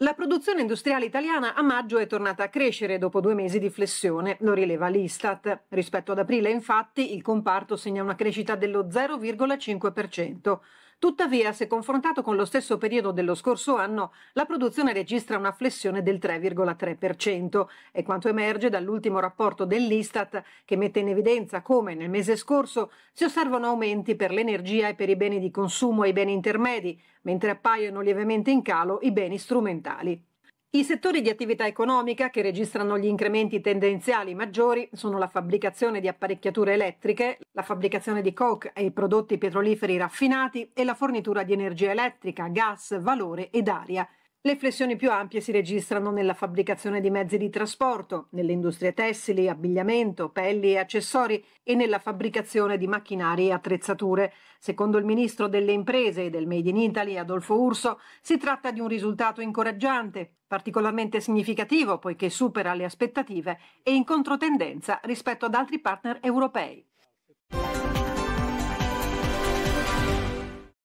La produzione industriale italiana a maggio è tornata a crescere dopo due mesi di flessione, lo rileva l'Istat. Rispetto ad aprile, infatti, il comparto segna una crescita dello 0,5%. Tuttavia, se confrontato con lo stesso periodo dello scorso anno, la produzione registra una flessione del 3,3%. È quanto emerge dall'ultimo rapporto dell'Istat, che mette in evidenza come nel mese scorso si osservano aumenti per l'energia e per i beni di consumo e i beni intermedi, mentre appaiono lievemente in calo i beni strumentali fondamentali. I settori di attività economica che registrano gli incrementi tendenziali maggiori sono la fabbricazione di apparecchiature elettriche, la fabbricazione di coke e prodotti petroliferi raffinati e la fornitura di energia elettrica, gas, valore ed aria. Le flessioni più ampie si registrano nella fabbricazione di mezzi di trasporto, nelle industrie tessili, abbigliamento, pelli e accessori e nella fabbricazione di macchinari e attrezzature. Secondo il ministro delle imprese e del Made in Italy, Adolfo Urso, si tratta di un risultato incoraggiante, particolarmente significativo poiché supera le aspettative e in controtendenza rispetto ad altri partner europei.